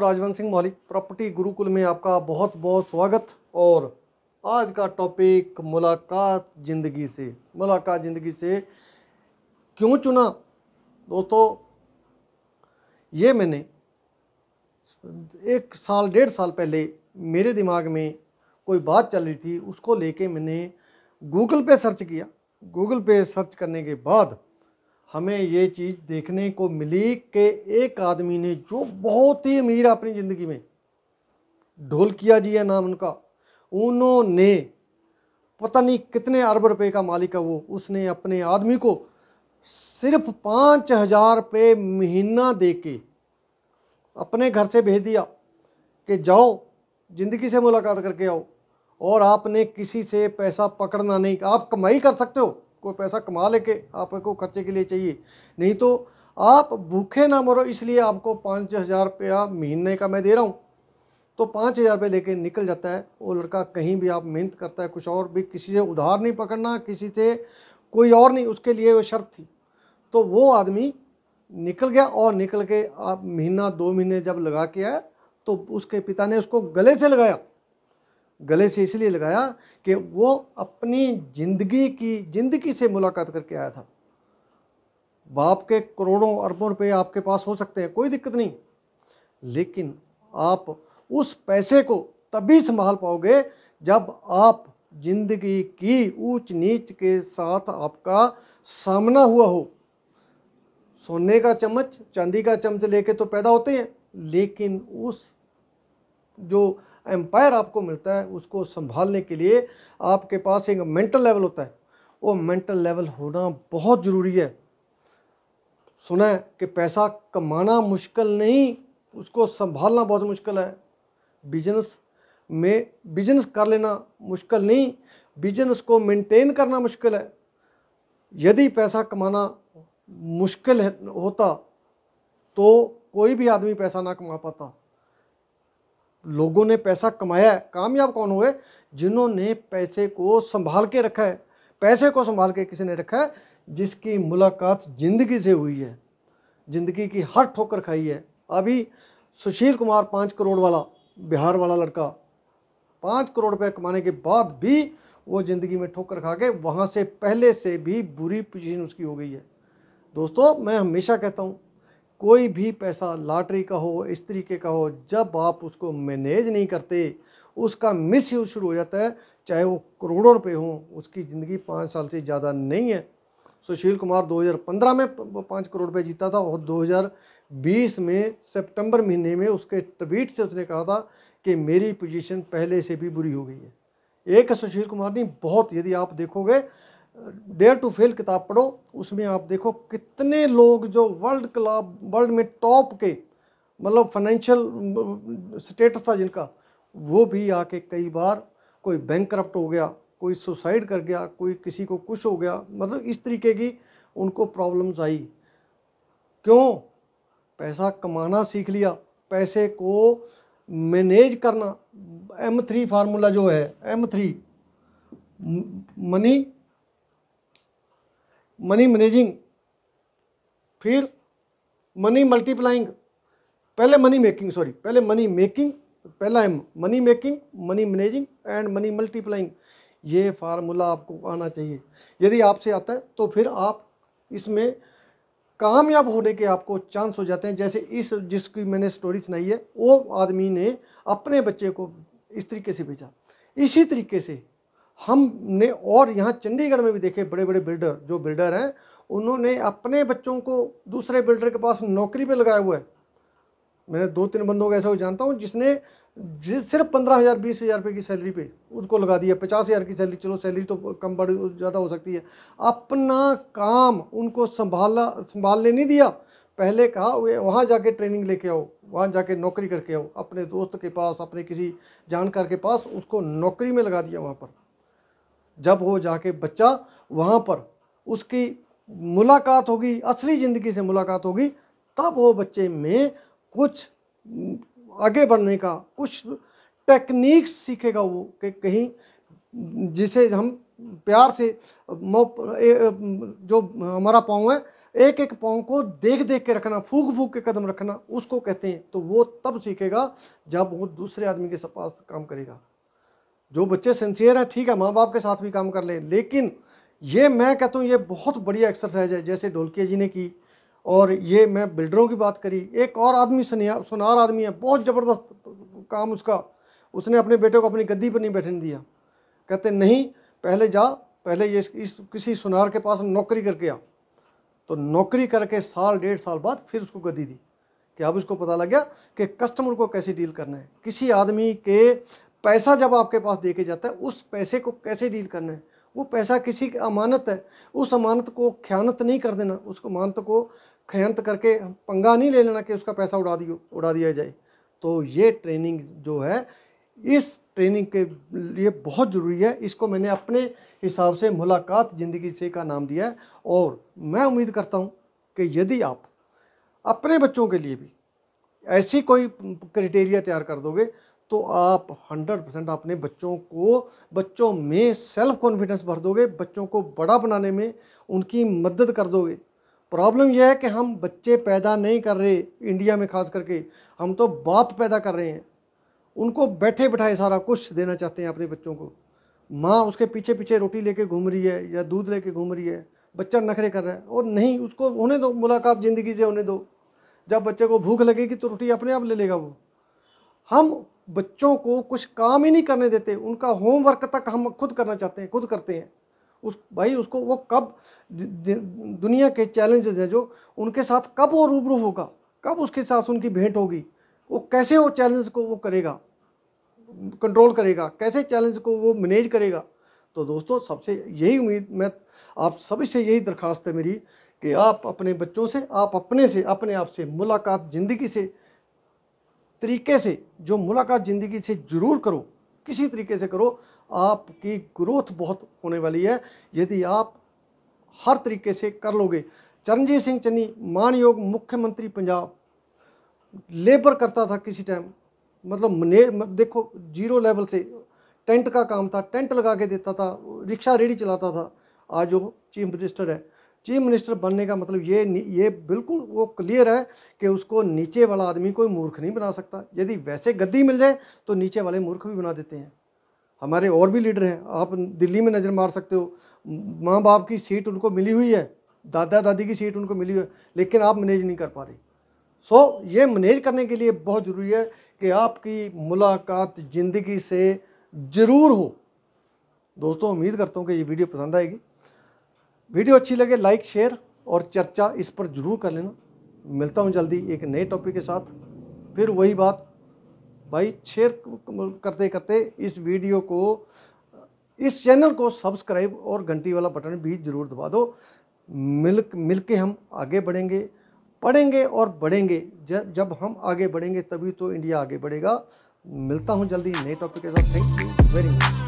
दोस्तों राजवंत सिंह मौली प्रॉपर्टी गुरुकुल में आपका बहुत बहुत स्वागत और आज का टॉपिक मुलाकात ज़िंदगी से मुलाकात ज़िंदगी से क्यों चुना दोस्तों ये मैंने एक साल डेढ़ साल पहले मेरे दिमाग में कोई बात चल रही थी उसको लेके मैंने गूगल पे सर्च किया गूगल पे सर्च करने के बाद हमें ये चीज़ देखने को मिली कि एक आदमी ने जो बहुत ही अमीर अपनी ज़िंदगी में ढोलकिया जी है नाम उनका उन्होंने पता नहीं कितने अरब रुपए का मालिक है वो उसने अपने आदमी को सिर्फ पाँच हज़ार रुपये महीना दे के अपने घर से भेज दिया कि जाओ ज़िंदगी से मुलाकात करके आओ और आपने किसी से पैसा पकड़ना नहीं आप कमाई कर सकते हो कोई पैसा कमा लेके आपको खर्चे के लिए चाहिए नहीं तो आप भूखे ना मरो इसलिए आपको पाँच हज़ार रुपया महीने का मैं दे रहा हूँ तो पाँच हज़ार रुपये लेके निकल जाता है वो लड़का कहीं भी आप मेहनत करता है कुछ और भी किसी से उधार नहीं पकड़ना किसी से कोई और नहीं उसके लिए वो शर्त थी तो वो आदमी निकल गया और निकल के आप महीना दो महीने जब लगा के आया तो उसके पिता ने उसको गले से लगाया गले से इसलिए लगाया कि वो अपनी ज़िंदगी की ज़िंदगी से मुलाकात करके आया था बाप के करोड़ों अरबों रुपए आपके पास हो सकते हैं कोई दिक्कत नहीं लेकिन आप उस पैसे को तभी संभाल पाओगे जब आप जिंदगी की ऊंच नीच के साथ आपका सामना हुआ हो सोने का चम्मच चांदी का चम्मच लेके तो पैदा होते हैं लेकिन उस जो एम्पायर आपको मिलता है उसको संभालने के लिए आपके पास एक मेंटल लेवल होता है वो मेंटल लेवल होना बहुत ज़रूरी है सुना है कि पैसा कमाना मुश्किल नहीं उसको संभालना बहुत मुश्किल है बिजनेस में बिजनेस कर लेना मुश्किल नहीं बिजनेस को मेंटेन करना मुश्किल है यदि पैसा कमाना मुश्किल होता तो कोई भी आदमी पैसा ना कमा पाता लोगों ने पैसा कमाया है कामयाब कौन हुए जिन्होंने पैसे को संभाल के रखा है पैसे को संभाल के किसी ने रखा है जिसकी मुलाकात ज़िंदगी से हुई है ज़िंदगी की हर ठोकर खाई है अभी सुशील कुमार पाँच करोड़ वाला बिहार वाला लड़का पाँच करोड़ रुपये कमाने के बाद भी वो ज़िंदगी में ठोकर खा के वहाँ से पहले से भी बुरी पोजिशन उसकी हो गई है दोस्तों मैं हमेशा कहता हूँ कोई भी पैसा लॉटरी का हो इस तरीके का हो जब आप उसको मैनेज नहीं करते उसका मिस यूज शुरू हो जाता है चाहे वो करोड़ों रुपए हों उसकी ज़िंदगी पाँच साल से ज़्यादा नहीं है सुशील कुमार 2015 में पाँच करोड़ रुपये जीता था और 2020 में सितंबर महीने में उसके ट्वीट से उसने कहा था कि मेरी पोजीशन पहले से भी बुरी हो गई है एक सुशील कुमार नहीं बहुत यदि आप देखोगे डेयर टू फेल किताब पढ़ो उसमें आप देखो कितने लोग जो वर्ल्ड क्लाब वर्ल्ड में टॉप के मतलब फाइनेंशियल स्टेटस था जिनका वो भी आके कई बार कोई बैंक करप्ट हो गया कोई सुसाइड कर गया कोई किसी को कुछ हो गया मतलब इस तरीके की उनको प्रॉब्लम्स आई क्यों पैसा कमाना सीख लिया पैसे को मैनेज करना एम थ्री फार्मूला जो है M three money money managing फिर मनी मल्टीप्लाइंग पहले मनी मेकिंग सॉरी पहले मनी मेकिंग पहला M money making money managing and money multiplying ये फार्मूला आपको आना चाहिए यदि आपसे आता है तो फिर आप इसमें कामयाब होने के आपको चांस हो जाते हैं जैसे इस जिसकी मैंने स्टोरी सुनाई है वो आदमी ने अपने बच्चे को इस तरीके से भेजा इसी तरीके से हमने और यहाँ चंडीगढ़ में भी देखे बड़े बड़े बिल्डर जो बिल्डर हैं उन्होंने अपने बच्चों को दूसरे बिल्डर के पास नौकरी पे लगाया हुआ है मैंने दो तीन बंदों को ऐसा जानता हूँ जिसने जिस सिर्फ पंद्रह हज़ार बीस हज़ार रुपये की सैलरी पे उसको लगा दिया पचास हज़ार की सैलरी चलो सैलरी तो कम बड़ी ज़्यादा हो सकती है अपना काम उनको संभाला संभालने नहीं दिया पहले कहा वे वहाँ जाके ट्रेनिंग लेके आओ वहाँ जाके नौकरी करके आओ अपने दोस्त के पास अपने किसी जानकार के पास उसको नौकरी में लगा दिया वहाँ पर जब वो जाके बच्चा वहाँ पर उसकी मुलाकात होगी असली ज़िंदगी से मुलाकात होगी तब वो बच्चे में कुछ आगे बढ़ने का कुछ टेक्निक्स सीखेगा वो कि कहीं जिसे हम प्यार से जो हमारा पाँव है एक एक पाँव को देख देख के रखना फूक फूक के कदम रखना उसको कहते हैं तो वो तब सीखेगा जब वो दूसरे आदमी के पास काम करेगा जो बच्चे सिंसियर हैं ठीक है माँ बाप के साथ भी काम कर लें लेकिन ये मैं कहता हूँ ये बहुत बढ़िया एक्सरसाइज है जैसे ढोलकिया जी ने की और ये मैं बिल्डरों की बात करी एक और आदमी सुनिया सुनार आदमी है बहुत ज़बरदस्त काम उसका उसने अपने बेटे को अपनी गद्दी पर नहीं बैठने दिया कहते नहीं पहले जा पहले ये इस, इस किसी सुनार के पास नौकरी करके आ तो नौकरी करके साल डेढ़ साल बाद फिर उसको गद्दी दी कि अब उसको पता लग गया कि कस्टमर को कैसे डील करना है किसी आदमी के पैसा जब आपके पास देके जाता है उस पैसे को कैसे डील करना है वो पैसा किसी की अमानत है उस अमानत को ख्यानत नहीं कर देना उस अमानत को ख्यानत करके पंगा नहीं ले लेना कि उसका पैसा उड़ा दियो उड़ा दिया जाए तो ये ट्रेनिंग जो है इस ट्रेनिंग के लिए बहुत ज़रूरी है इसको मैंने अपने हिसाब से मुलाकात ज़िंदगी से का नाम दिया है और मैं उम्मीद करता हूँ कि यदि आप अपने बच्चों के लिए भी ऐसी कोई क्रिटेरिया तैयार कर दोगे तो आप 100 परसेंट अपने बच्चों को बच्चों में सेल्फ कॉन्फिडेंस भर दोगे बच्चों को बड़ा बनाने में उनकी मदद कर दोगे प्रॉब्लम यह है कि हम बच्चे पैदा नहीं कर रहे इंडिया में खास करके हम तो बाप पैदा कर रहे हैं उनको बैठे बैठाए सारा कुछ देना चाहते हैं अपने बच्चों को माँ उसके पीछे पीछे रोटी लेके घूम रही है या दूध लेके घूम रही है बच्चा नखरे कर रहा है और नहीं उसको होने दो मुलाकात ज़िंदगी से होने दो जब बच्चे को भूख लगेगी तो रोटी अपने आप ले लेगा वो हम बच्चों को कुछ काम ही नहीं करने देते उनका होमवर्क तक हम खुद करना चाहते हैं खुद करते हैं उस भाई उसको वो कब दुनिया के चैलेंजेस हैं जो उनके साथ कब वो रूबरू होगा कब उसके साथ उनकी भेंट होगी वो कैसे वो चैलेंज को वो करेगा कंट्रोल करेगा कैसे चैलेंज को वो मैनेज करेगा तो दोस्तों सबसे यही उम्मीद मैं आप सभी से यही दरख्वास्त है मेरी कि आप अपने बच्चों से आप अपने से अपने आप से मुलाकात ज़िंदगी से तरीके से जो मुलाकात ज़िंदगी से ज़रूर करो किसी तरीके से करो आपकी ग्रोथ बहुत होने वाली है यदि आप हर तरीके से कर लोगे चरणजीत सिंह चन्नी मान योग मुख्यमंत्री पंजाब लेबर करता था किसी टाइम मतलब मने देखो जीरो लेवल से टेंट का काम था टेंट लगा के देता था रिक्शा रेडी चलाता था आज वो चीफ मिनिस्टर है चीफ मिनिस्टर बनने का मतलब ये ये बिल्कुल वो क्लियर है कि उसको नीचे वाला आदमी कोई मूर्ख नहीं बना सकता यदि वैसे गद्दी मिल जाए तो नीचे वाले मूर्ख भी बना देते हैं हमारे और भी लीडर हैं आप दिल्ली में नज़र मार सकते हो माँ बाप की सीट उनको मिली हुई है दादा दादी की सीट उनको मिली हुई है लेकिन आप मैनेज नहीं कर पा रही सो so, ये मैनेज करने के लिए बहुत ज़रूरी है कि आपकी मुलाकात ज़िंदगी से ज़रूर हो दोस्तों उम्मीद करता हूँ कि ये वीडियो पसंद आएगी वीडियो अच्छी लगे लाइक शेयर और चर्चा इस पर ज़रूर कर लेना मिलता हूँ जल्दी एक नए टॉपिक के साथ फिर वही बात भाई शेयर करते करते इस वीडियो को इस चैनल को सब्सक्राइब और घंटी वाला बटन भी ज़रूर दबा दो मिल मिल के हम आगे बढ़ेंगे पढ़ेंगे और बढ़ेंगे जब जब हम आगे बढ़ेंगे तभी तो इंडिया आगे बढ़ेगा मिलता हूँ जल्दी नए टॉपिक के साथ थैंक यू वेरी मच